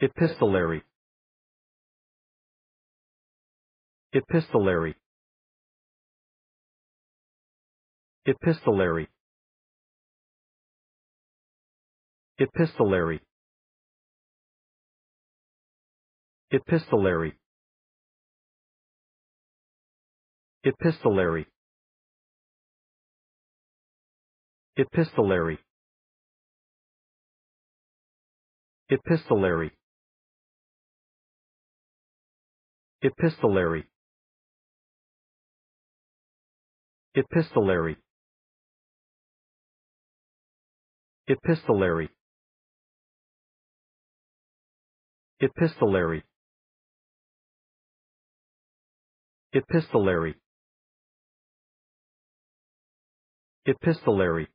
epistolary epistolary epistolary epistolary epistolary epistolary epistolary epistolary epistolary epistolary epistolary epistolary epistolary epistolary